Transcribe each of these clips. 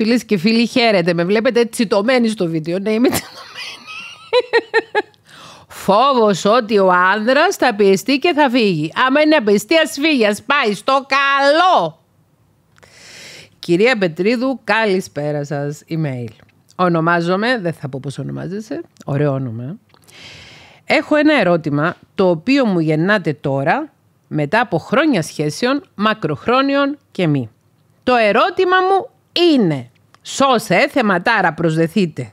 Φίλες και φίλοι, χαίρετε. Με βλέπετε τσιτωμένη στο βίντεο. Ναι, είμαι τσιτωμένη. Φόβος ότι ο άνδρας θα πιεστεί και θα φύγει. Άμα είναι απεστή, ας φύγει. Ας πάει στο καλό. Κυρία Πετρίδου, καλησπέρα σας. Email. Ονομάζομαι, δεν θα πω πώς ονομάζεσαι. Ωραίο όνομα. Έχω ένα ερώτημα το οποίο μου γεννάτε τώρα μετά από χρόνια σχέσεων, μακροχρόνιων και μη. Το ερώτημα μου είναι «Σώσε, ε, θεματάρα, προσδεθείτε».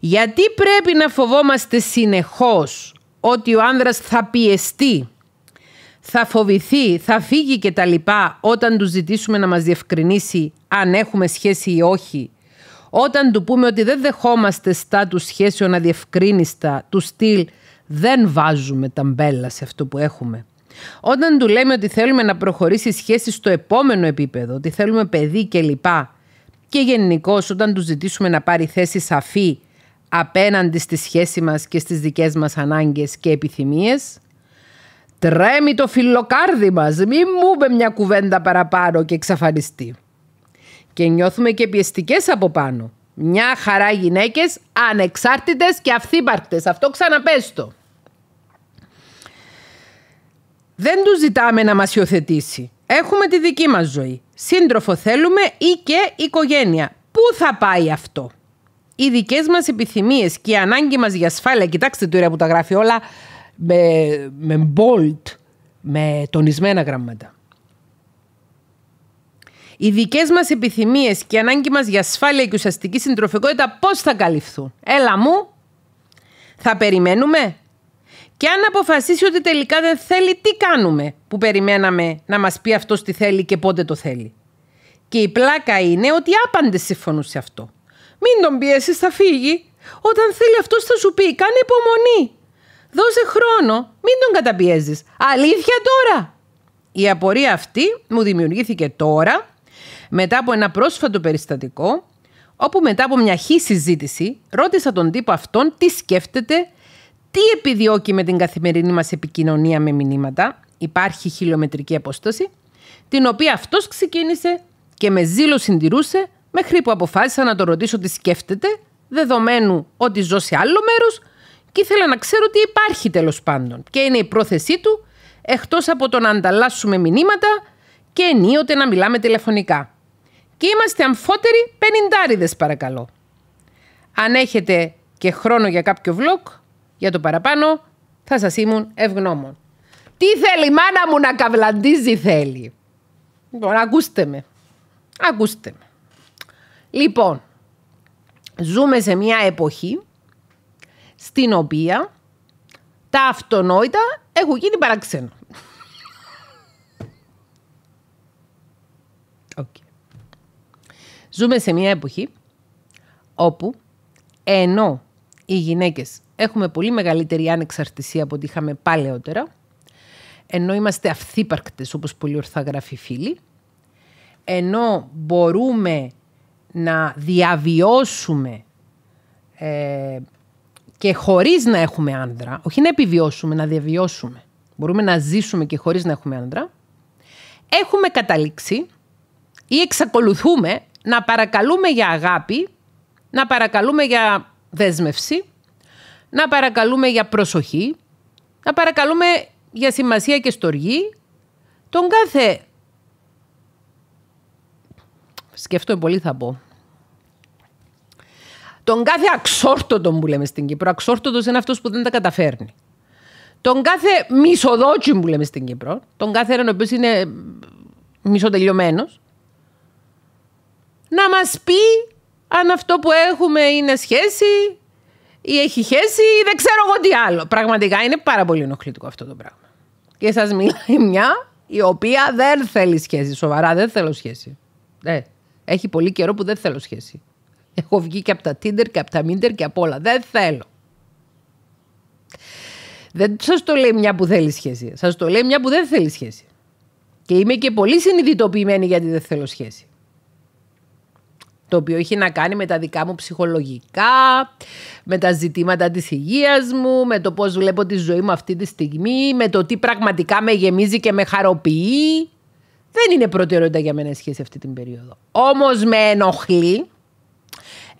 Γιατί πρέπει να φοβόμαστε συνεχώς ότι ο άνδρας θα πιεστεί, θα φοβηθεί, θα φύγει και τα λοιπά όταν του ζητήσουμε να μας διευκρινίσει αν έχουμε σχέση ή όχι. Όταν του πούμε ότι δεν δεχόμαστε στα του σχέσεων αδιευκρίνιστα του στυλ δεν βάζουμε ταμπέλα σε αυτό που έχουμε. Όταν του λέμε ότι θέλουμε να προχωρήσει η σχέση στο επόμενο επίπεδο, ότι θέλουμε παιδί κλπ. Και γενικώς όταν του ζητήσουμε να πάρει θέση σαφή απέναντι στη σχέση μας και στις δικές μας ανάγκες και επιθυμίες. Τρέμει το φιλοκάρδι μας, μη μου με μια κουβέντα παραπάνω και εξαφανιστεί. Και νιώθουμε και πιεστικές από πάνω. Μια χαρά γυναίκες, ανεξάρτητες και αυθύπαρκτες. Αυτό ξαναπέστο. Δεν του ζητάμε να μας υιοθετήσει. Έχουμε τη δική μας ζωή. Σύντροφο θέλουμε ή και οικογένεια. Πού θα πάει αυτό. Οι δικές μας επιθυμίες και η ανάγκη μας για ασφάλεια, κοιτάξτε τώρα που τα γράφει όλα με, με bold, με τονισμένα γράμματα. Οι δικές μας επιθυμίες και η ανάγκη μας για ασφάλεια και ουσιαστική συντροφικότητα πώς θα καλυφθούν. Έλα μου, θα περιμένουμε. Και αν αποφασίσει ότι τελικά δεν θέλει, τι κάνουμε που περιμέναμε να μας πει αυτός τι θέλει και πότε το θέλει. Και η πλάκα είναι ότι άπαντε συμφωνούν σε αυτό. Μην τον πιέσεις, θα φύγει. Όταν θέλει αυτός θα σου πει, κάνε υπομονή. Δώσε χρόνο, μην τον καταπιέζεις. Αλήθεια τώρα. Η απορία αυτή μου δημιουργήθηκε τώρα, μετά από ένα πρόσφατο περιστατικό, όπου μετά από μια χή συζήτηση, ρώτησα τον τύπο αυτόν τι σκέφτεται τι επιδιώκει με την καθημερινή μας επικοινωνία με μηνύματα. Υπάρχει χιλιομετρική απόσταση, την οποία αυτός ξεκίνησε και με ζήλο συντηρούσε μέχρι που αποφάσισα να το ρωτήσω τι σκέφτεται, δεδομένου ότι ζω σε άλλο μέρος και ήθελα να ξέρω τι υπάρχει τέλος πάντων. Και είναι η πρόθεσή του, εκτός από το να ανταλλάσσουμε μηνύματα και ενίοτε να μιλάμε τηλεφωνικά. Και είμαστε αμφότεροι πενιντάριδες παρακαλώ. Αν έχετε και χρόνο για κάποιο vlog, για το παραπάνω θα σας ήμουν ευγνώμων. Τι θέλει η μάνα μου να καβλαντίζει θέλει. Λοιπόν, ακούστε με. Ακούστε με. Λοιπόν, ζούμε σε μια εποχή στην οποία τα αυτονόητα έχουν γίνει παράξενο. Okay. Ζούμε σε μια εποχή όπου ενώ οι γυναίκες έχουμε πολύ μεγαλύτερη ανεξαρτησία από ό,τι είχαμε παλαιότερα, ενώ είμαστε αυθύπαρκτες, όπως πολύ ορθά γράφει φίλοι, ενώ μπορούμε να διαβιώσουμε ε, και χωρίς να έχουμε άντρα, όχι να επιβιώσουμε, να διαβιώσουμε, μπορούμε να ζήσουμε και χωρίς να έχουμε άντρα, έχουμε καταλήξει ή εξακολουθούμε να παρακαλούμε για αγάπη, να παρακαλούμε για δέσμευση, να παρακαλούμε για προσοχή, να παρακαλούμε για σημασία και στοργή τον κάθε... Σκέφτομαι πολύ θα πω. Τον κάθε αξόρτοτο που λέμε στην Κύπρο. Αξόρτοτος είναι αυτός που δεν τα καταφέρνει. Τον κάθε μισοδότσι που λέμε στην Κύπρο. Τον κάθε έναν ο οποίος είναι μισοτελειωμένος. Να μας πει αν αυτό που έχουμε είναι σχέση ή έχει σχέση, ή δεν ξέρω εγώ τι άλλο. Πραγματικά είναι πάρα πολύ ενοχλητικό αυτό το πράγμα. Και σας μιλάει μια η οποία δεν θέλει σχέση. Σοβαρά δεν θέλω σχέση. Ε, έχει πολύ καιρό που δεν θέλω σχέση. Έχω βγει και από τα Tinder και από τα Minder και από όλα. Δεν θέλω. Δεν σας το λέει μια που θέλει σχέση. Σας το λέει μια που δεν θέλει σχέση. Και είμαι και πολύ συνειδητοποιημένη γιατί δεν θέλω σχέση το οποίο έχει να κάνει με τα δικά μου ψυχολογικά, με τα ζητήματα της υγείας μου, με το πώς βλέπω τη ζωή μου αυτή τη στιγμή, με το τι πραγματικά με γεμίζει και με χαροποιεί. Δεν είναι προτεραιότητα για μένα η σχέση αυτή την περίοδο. Όμως με ενοχλεί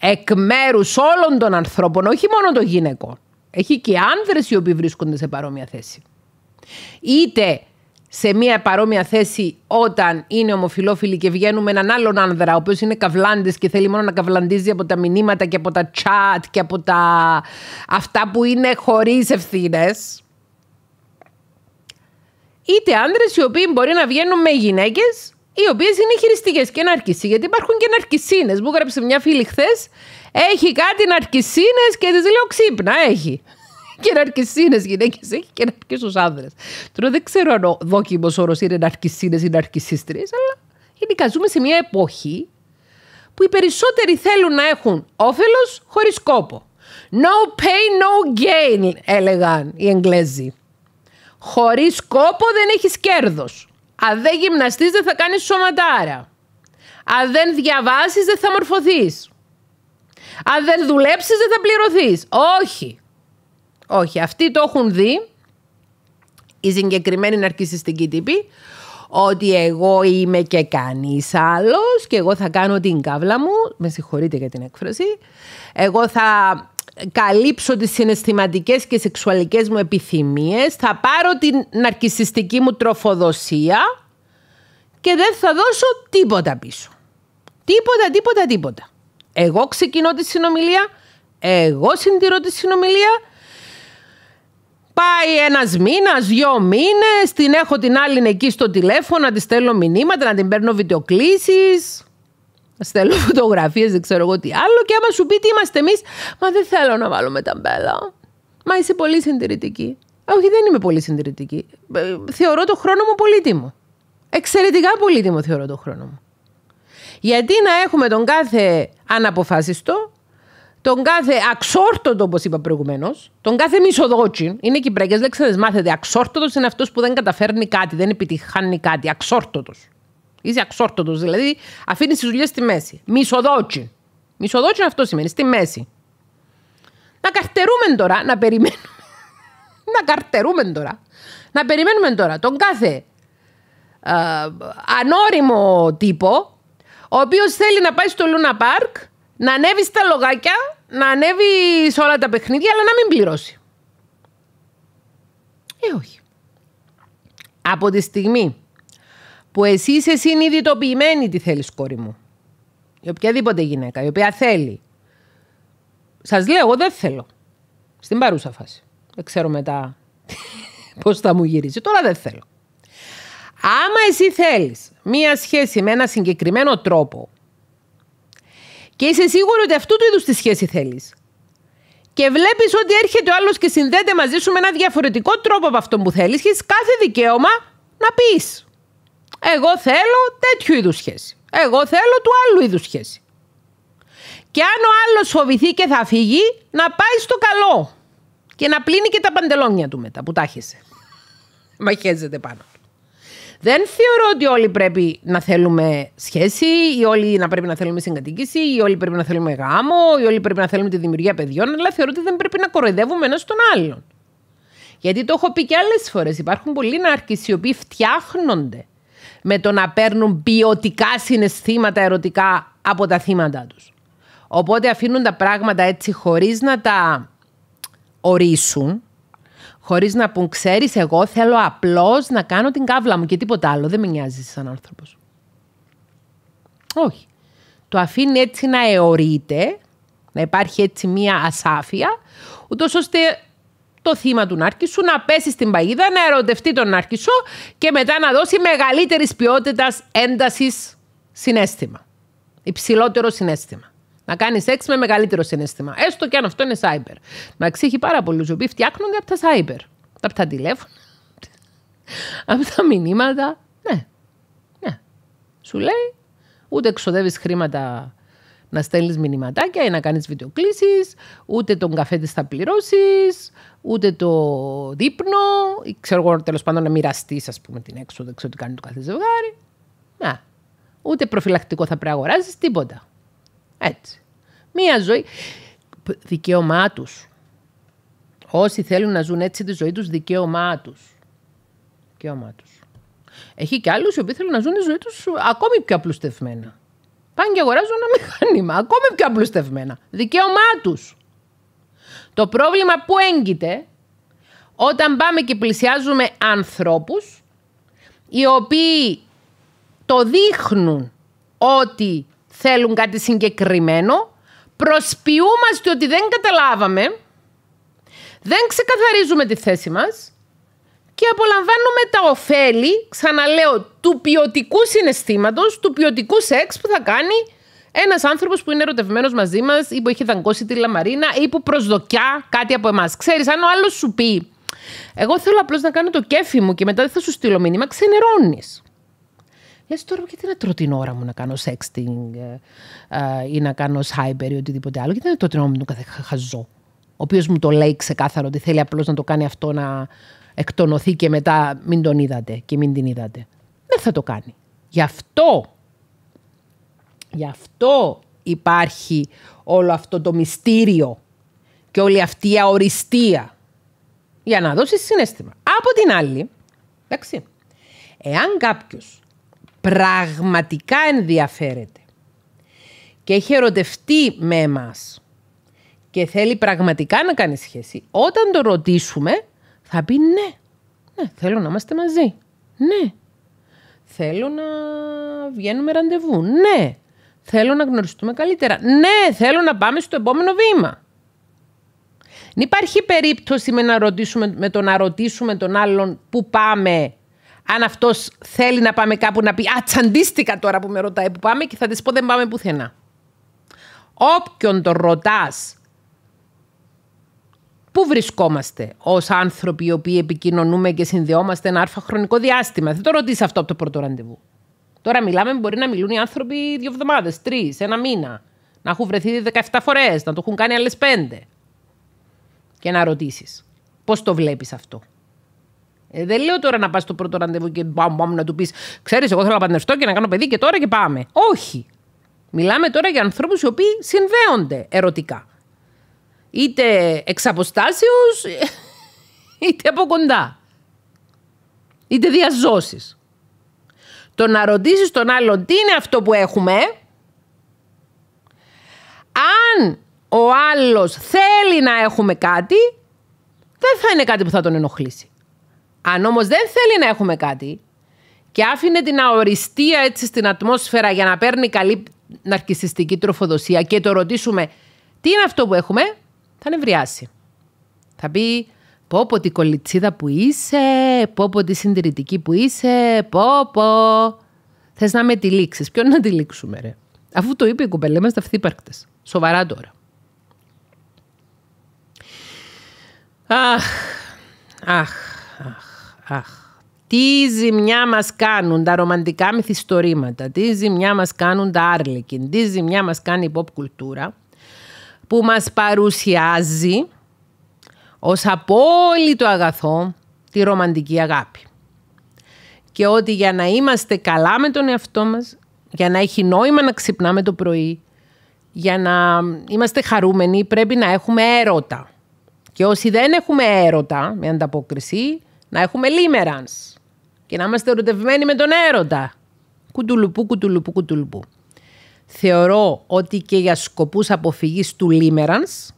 εκ μέρους όλων των ανθρώπων, όχι μόνο των γυναικών. Έχει και άνδρες οι οποίοι βρίσκονται σε παρόμοια θέση. Είτε σε μια παρόμοια θέση όταν είναι ομοφιλόφιλοι και βγαίνουν με έναν άλλον άνδρα, ο οποίος είναι καβλάντη και θέλει μόνο να καβλαντίζει από τα μηνύματα και από τα chat και από τα αυτά που είναι χωρίς ευθύνες. Είτε άνδρες οι οποίοι μπορεί να βγαίνουν με γυναίκες, οι οποίες είναι χειριστικές και ναρκισί. Γιατί υπάρχουν και ναρκισίνες. Μου έγραψε μια φίλη χθες. Έχει κάτι ναρκισίνες και της λέω ξύπνα, έχει και ναρκισίνε γυναίκες έχει και ναρκίσου άνδρες. Τώρα δεν ξέρω αν ο δόκιμος όρος είναι ναρκισίνε ή ναρκισίστρε, αλλά γενικά ζούμε σε μια εποχή που οι περισσότεροι θέλουν να έχουν όφελος χωρίς κόπο. No pain, no gain, έλεγαν οι Εγγλέζοι. Χωρίς κόπο δεν έχεις κέρδος. Αν δεν γυμναστείς, δεν θα κάνεις σωματάρα. Αν δεν διαβάσεις, δεν θα μορφωθείς. Αν δεν δουλέψεις, δεν θα πληρωθείς. Όχι. Όχι, αυτοί το έχουν δει, οι συγκεκριμένη ναρκισιστικοί τύποι, ότι εγώ είμαι και κανείς άλλος και εγώ θα κάνω την καύλα μου. Με συγχωρείτε για την έκφραση. Εγώ θα καλύψω τις συναισθηματικές και σεξουαλικές μου επιθυμίες, θα πάρω την ναρκισιστική μου τροφοδοσία και δεν θα δώσω τίποτα πίσω. Τίποτα, τίποτα, τίποτα. Εγώ ξεκινώ τη συνομιλία, εγώ συντηρώ τη συνομιλία πάει ένας μήνας, δυο μήνες, την έχω την άλλη εκεί στο τηλέφωνο, να της στέλνω μηνύματα, να την παίρνω βιντεοκλήσεις. Στέλνω φωτογραφίες, δεν ξέρω εγώ τι άλλο. Και άμα σου πει τι είμαστε εμείς, Μα δεν θέλω να βάλω με τα μπέλα. Μα είσαι πολύ συντηρητική. Όχι, δεν είμαι πολύ συντηρητική. Ε, θεωρώ το χρόνο μου πολύτιμο. Εξαιρετικά πολύτιμο θεωρώ το χρόνο μου. Γιατί να έχουμε τον κάθε αναποφάσιστο τον κάθε αξόρτοτο, όπως είπα προηγουμένως, τον κάθε μισοδότσι, είναι κυπριακέ λέξει, μάθετε. Αξόρτοτο είναι αυτός που δεν καταφέρνει κάτι, δεν επιτυχάνει κάτι. Αξόρτοτο. Είσαι αξόρτοτο, δηλαδή αφήνεις τις δουλειές στη μέση. Μισοδότσι. Μισοδότσι αυτό σημαίνει, στη μέση. Να καρτερούμε τώρα, να περιμένουμε. να καρτερούμε τώρα. Να περιμένουμε τώρα τον κάθε ε, ανώριμο τύπο, ο οποίος θέλει να πάει στο Λούνα Πάρκ να ανέβει στα λογάκια, να ανέβει σε όλα τα παιχνίδια, αλλά να μην πληρώσει. Ε, όχι. Από τη στιγμή που εσύ είσαι συνειδητοποιημένη τι θέλεις, κόρη μου, η οποιαδήποτε γυναίκα, η οποία θέλει, σας λέω, εγώ δεν θέλω. Στην παρούσα φάση. Δεν ξέρω μετά πώς θα μου γυρίσει. Τώρα δεν θέλω. Άμα εσύ θέλεις μία σχέση με ένα συγκεκριμένο τρόπο και είσαι σίγουρο ότι αυτού του είδους τη σχέση θέλεις. Και βλέπεις ότι έρχεται ο άλλος και συνδέεται μαζί σου με ένα διαφορετικό τρόπο από αυτό που θέλεις, έχεις κάθε δικαίωμα να πεις. Εγώ θέλω τέτοιου είδους σχέση. Εγώ θέλω του άλλου είδους σχέση. Και αν ο άλλος φοβηθεί και θα φύγει, να πάει στο καλό. Και να πλύνει και τα παντελόνια του μετά που τάχεσαι. Μαχέζεται πάνω. Δεν θεωρώ ότι όλοι πρέπει να θέλουμε σχέση, ή όλοι να πρέπει να θέλουμε συγκατοίκηση, ή όλοι πρέπει να θέλουμε γάμο, ή όλοι πρέπει να θέλουμε τη δημιουργία παιδιών, αλλά θεωρώ ότι δεν πρέπει να κοροϊδεύουμε ένας τον άλλον. Γιατί το έχω πει και άλλες φορές. Υπάρχουν πολλοί ναρκεί οι οποίοι φτιάχνονται με το να παίρνουν ποιοτικά συναισθήματα ερωτικά από τα θύματα τους. Οπότε αφήνουν τα πράγματα έτσι χωρίς να τα ορίσουν χωρίς να πούν, ξέρεις, εγώ θέλω απλώς να κάνω την κάβλα μου και τίποτα άλλο. Δεν με νοιάζει σαν άνθρωπος. Όχι. Το αφήνει έτσι να αιωρείται, να υπάρχει έτσι μία ασάφεια, ούτως ώστε το θύμα του νάρκη να πέσει στην παγίδα, να ερωτευτεί τον νάρκη και μετά να δώσει μεγαλύτερης ποιότητας έντασης συνέστημα. Υψηλότερο συνέστημα. Να κάνεις σεξ με μεγαλύτερο συνέστημα. Έστω και αν αυτό είναι cyber. Μα ξύχει πάρα πολλούς οι οποίοι φτιάχνονται από τα cyber. Από τα τηλέφωνα, από τα μηνύματα. Ναι. ναι. Σου λέει, ούτε εξοδεύει χρήματα να στέλνεις μηνυματάκια ή να κάνεις βιντεοκλήσεις, ούτε τον καφέ της θα πληρώσεις, ούτε το δείπνο, ή ξέρω εγώ τέλος πάντων να μοιραστείς, ας πούμε, την έξοδο, ξέρω τι κάνει το κάθε ζευγάρι. Ναι. Ούτε προφυλακτικό θα πρέπει να αγοράζεις, τίποτα. Έτσι. Μία ζωή. Δικαίωμά τους. Όσοι θέλουν να ζουν έτσι τη ζωή τους, δικαίωμά τους. Δικαίωμά τους. Έχει και άλλους οι οποίοι θέλουν να ζουν τη ζωή τους ακόμη πιο απλουστευμένα. Πάνε και αγοράζουν ένα μηχάνημα, ακόμη πιο απλουστευμένα. Δικαίωμά τους. Το πρόβλημα που έγκυται όταν πάμε και πλησιάζουμε ανθρώπους οι οποίοι το δείχνουν ότι θέλουν κάτι συγκεκριμένο προσποιούμαστε ότι δεν καταλάβαμε, δεν ξεκαθαρίζουμε τη θέση μας και απολαμβάνουμε τα ωφέλη, ξαναλέω, του ποιοτικού συναισθήματος, του ποιοτικού σεξ που θα κάνει ένας άνθρωπος που είναι ερωτευμένος μαζί μας ή που έχει δαγκώσει τη λαμαρίνα ή που προσδοκιά κάτι από εμάς. Ξέρεις, αν ο άλλος σου πει, Εγώ θέλω απλώς να κάνω το κέφι μου και μετά δεν θα σου στείλω μήνυμα, ξενερώνεις. Λες τώρα γιατί να τρώω την ώρα μου να κάνω sexting ε, ε, ή να κάνω cyber ή οτιδήποτε άλλο. Γιατί να τρώω την ώρα μου τον κάθε χαζό. Ο οποίος μου το λέει ξεκάθαρο ότι θέλει απλώς να το κάνει αυτό να εκτονωθεί και μετά μην τον είδατε και μην την είδατε. Δεν θα το κάνει. Γι' αυτό, γι' αυτό υπάρχει όλο αυτό το μυστήριο και όλη αυτή η αοριστία για να δώσει συνέστημα. Από την άλλη, εντάξει, εάν κάποιος πραγματικά ενδιαφέρεται και έχει ερωτευτεί με εμάς και θέλει πραγματικά να κάνει σχέση, όταν το ρωτήσουμε θα πει ναι. Ναι, θέλω να είμαστε μαζί. Ναι. Θέλω να βγαίνουμε ραντεβού. Ναι. Θέλω να γνωριστούμε καλύτερα. Ναι, θέλω να πάμε στο επόμενο βήμα. Δεν υπάρχει περίπτωση με, με το να ρωτήσουμε τον άλλον που πάμε αν αυτός θέλει να πάμε κάπου να πει Α, τσαντίστηκα τώρα που με ρωτάει που πάμε και θα της πω δεν πάμε πουθενά. Όποιον τον ρωτάς πού βρισκόμαστε ως άνθρωποι οι οποίοι επικοινωνούμε και συνδεόμαστε ένα άρφα χρονικό διάστημα. Δεν το ρωτήσει αυτό από το πρώτο ραντεβού. Τώρα μιλάμε, μπορεί να μιλούν οι άνθρωποι δύο εβδομάδες, τρεις, ένα μήνα. Να έχουν βρεθεί 17 φορές, να το έχουν κάνει άλλες πέντε. Και να ρωτήσεις. Πώς το βλέπεις αυτό. Ε, δεν λέω τώρα να πας στο πρώτο ραντεβού και μπαμ, μπαμ, να του πεις: Ξέρεις, εγώ θέλω να παντρευτώ και να κάνω παιδί και τώρα και πάμε. Όχι. Μιλάμε τώρα για ανθρώπους οι οποίοι συνδέονται ερωτικά. Είτε εξ αποστάσεως, είτε από κοντά. Είτε διαζώσεις. Το να ρωτήσεις τον άλλον τι είναι αυτό που έχουμε, αν ο άλλος θέλει να έχουμε κάτι, δεν θα είναι κάτι που θα τον ενοχλήσει. Αν όμως δεν θέλει να έχουμε κάτι και άφηνε την αοριστία έτσι στην ατμόσφαιρα για να παίρνει καλή ναρκιστική τροφοδοσία και το ρωτήσουμε τι είναι αυτό που έχουμε, θα νευριάσει. Θα πει πω πω τη κολιτσίδα που είσαι, πω πω τη συντηρητική που είσαι, πω πω. Θες να με τυλίξεις. Ποιον να τυλίξουμε ρε. Αφού το είπε η κοπελέ μας τα Σοβαρά τώρα. Αχ, αχ, αχ. Αχ. Τι ζημιά μας κάνουν τα ρομαντικά μυθιστορήματα, τι ζημιά μας κάνουν τα άρλικιν, τι ζημιά μας κάνει η pop κουλτούρα που μας παρουσιάζει ως απόλυτο αγαθό τη ρομαντική αγάπη. Και ότι για να είμαστε καλά με τον εαυτό μας, για να έχει νόημα να ξυπνάμε το πρωί, για να είμαστε χαρούμενοι πρέπει να έχουμε έρωτα. Και όσοι δεν έχουμε έρωτα με ανταπόκριση, να έχουμε Λίμερανς και να είμαστε ερωτευμένοι με τον έρωτα. Κουτουλουπού, κουτουλουπού, κουτουλουπού. Θεωρώ ότι και για σκοπούς αποφυγής του Λίμερανς,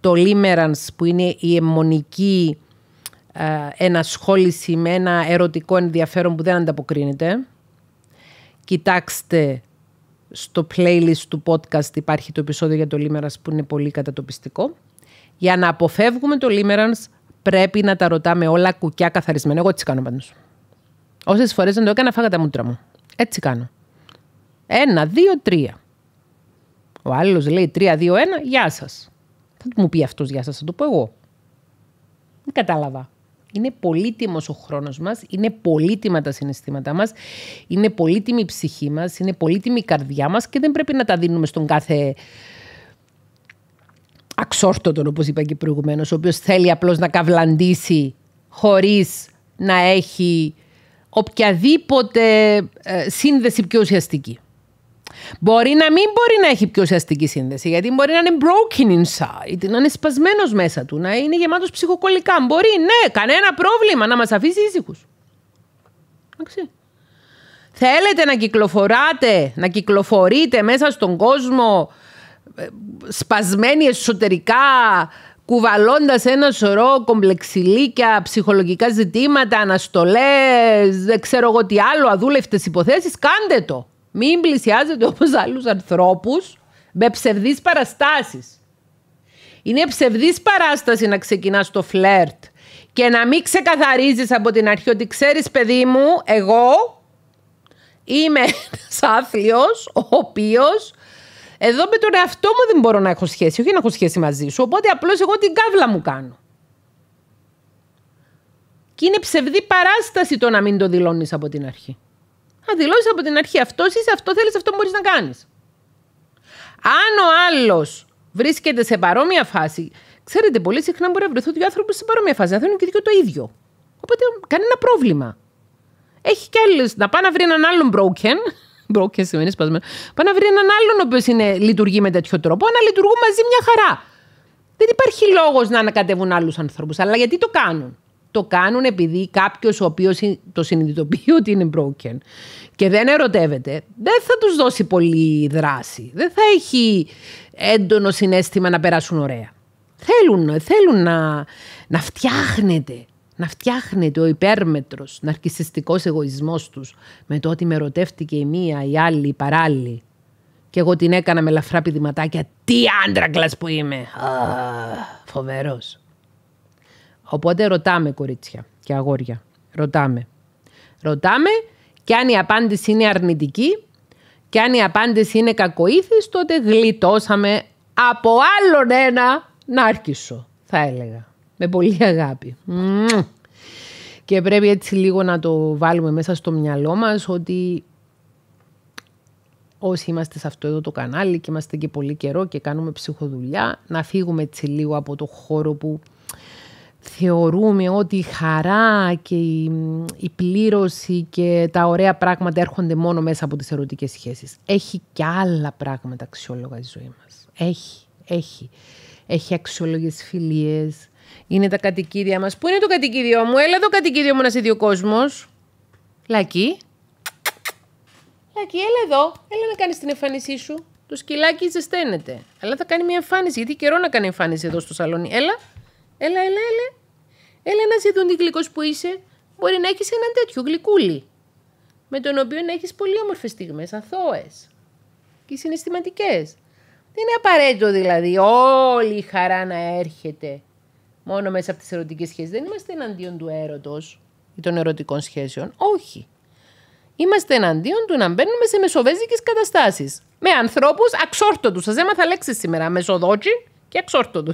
το Λίμερανς που είναι η αιμονική ε, ενασχόληση με ένα ερωτικό ενδιαφέρον που δεν ανταποκρίνεται, κοιτάξτε στο playlist του podcast υπάρχει το επεισόδιο για το Λίμερανς που είναι πολύ κατατοπιστικό, για να αποφεύγουμε το Λίμερανς πρέπει να τα ρωτάμε όλα κουκιά καθαρισμένα. Εγώ έτσι κάνω πάντως. Όσες φορές δεν το έκανα, φάγα τα μούτρα μου. Έτσι κάνω. Ένα, δύο, τρία. Ο άλλος λέει τρία, δύο, ένα, γεια σας. Θα μου πει αυτός γεια σας, θα το πω εγώ. Δεν κατάλαβα. Είναι πολύτιμος ο χρόνος μας, είναι πολύτιμα τα συναισθήματά μας, είναι πολύτιμη η ψυχή μας, είναι πολύτιμη η καρδιά μας και δεν πρέπει να τα δίνουμε στον κάθε αξόρτωτον, όπως είπα και προηγουμένως, ο οποίος θέλει απλώς να καβλαντήσει χωρίς να έχει οποιαδήποτε ε, σύνδεση πιο ουσιαστική. Μπορεί να μην μπορεί να έχει πιο ουσιαστική σύνδεση, γιατί μπορεί να είναι broken inside, να είναι σπασμένος μέσα του, να είναι γεμάτος ψυχοκόλικα, Μπορεί, ναι, κανένα πρόβλημα να μας αφήσει ήσυχους. Θέλετε να κυκλοφοράτε, να κυκλοφορείτε μέσα στον κόσμο σπασμένη εσωτερικά, κουβαλώντας ένα σωρό κομπλεξιλίκια, ψυχολογικά ζητήματα, αναστολές, δεν ξέρω εγώ τι άλλο, αδούλευτες υποθέσεις, κάντε το. Μην πλησιάζετε όπως άλλους ανθρώπους με ψευδείς παραστάσεις. Είναι ψευδής παράσταση να ξεκινάς το φλερτ και να μην ξεκαθαρίζεις από την αρχή ότι ξέρεις παιδί μου, εγώ είμαι ένας ο οποίος εδώ με τον εαυτό μου δεν μπορώ να έχω σχέση, όχι να έχω σχέση μαζί σου. Οπότε απλώς εγώ την κάβλα μου κάνω. Και είναι ψευδή παράσταση το να μην το δηλώνεις από την αρχή. Αν δηλώσει από την αρχή αυτός είσαι, αυτό θέλεις, αυτό μπορείς να κάνεις. Αν ο άλλος βρίσκεται σε παρόμοια φάση. Ξέρετε, πολύ συχνά μπορεί να βρεθούν δύο άνθρωποι σε παρόμοια φάση. Να θέλουν και δύο το ίδιο. Οπότε κανένα πρόβλημα. Έχει κι άλλες. Να πάει να βρει έναν άλλον broken Μπρόκε σημαίνει σπασμένο. Πάει να βρει έναν άλλον ο οποίος λειτουργεί με τέτοιο τρόπο, να λειτουργούν μαζί μια χαρά. Δεν υπάρχει λόγος να ανακατεύουν άλλους ανθρώπους. Αλλά γιατί το κάνουν. Το κάνουν επειδή κάποιος ο οποίος το συνειδητοποιεί ότι είναι broken και δεν ερωτεύεται, δεν θα τους δώσει πολύ δράση. Δεν θα έχει έντονο συνέστημα να περάσουν ωραία. Θέλουν, θέλουν να, να φτιάχνεται να φτιάχνεται ο υπέρμετρος, ναρκισιστικός εγωισμός τους με το ότι με ρωτεύτηκε η μία, η άλλη, η παράλληλη. Και εγώ την έκανα με λαφρά πηδηματάκια. Τι άντρακλας που είμαι. Α, φοβερός. Οπότε ρωτάμε κορίτσια και αγόρια. Ρωτάμε. Ρωτάμε και αν η απάντηση είναι αρνητική και αν η απάντηση είναι κακοήθης τότε γλιτώσαμε από άλλον ένα νάρκισο θα έλεγα. Με πολύ αγάπη. Και πρέπει έτσι λίγο να το βάλουμε μέσα στο μυαλό μας ότι όσοι είμαστε σε αυτό εδώ το κανάλι και είμαστε και πολύ καιρό και κάνουμε ψυχοδουλειά, να φύγουμε έτσι λίγο από το χώρο που θεωρούμε ότι η χαρά και η, πλήρωση και τα ωραία πράγματα έρχονται μόνο μέσα από τις ερωτικές σχέσεις. Έχει και άλλα πράγματα αξιόλογα η ζωή μας. Έχει, έχει. Έχει αξιόλογες φιλίες, είναι τα κατοικίδια μας. Πού είναι το κατοικίδιό μου, έλα εδώ κατοικίδιο μου να σε δει ο κόσμο. Λακί. Λακί, έλα εδώ. Έλα να κάνεις την εμφάνισή σου. Το σκυλάκι ζεσταίνεται. Αλλά θα κάνει μια εμφάνιση. Γιατί καιρό να κάνει εμφάνιση εδώ στο σαλόνι. Έλα. Έλα, έλα, έλα. Έλα να σε δουν τι γλυκό που είσαι. Μπορεί να έχεις έναν τέτοιο γλυκούλι. Με τον οποίο να έχεις πολύ όμορφες στιγμές, αθώες και συναισθηματικές. Δεν είναι απαραίτητο δηλαδή όλη η χαρά να έρχεται μόνο μέσα από τις ερωτικές σχέσεις. Δεν είμαστε εναντίον του έρωτος ή των ερωτικών σχέσεων. Όχι. Είμαστε εναντίον του να μπαίνουμε σε μεσοβέζικες καταστάσεις. Με ανθρώπους αξόρτωτους. Σας έμαθα λέξεις σήμερα. Μεσοδότσι και αξόρτωτους.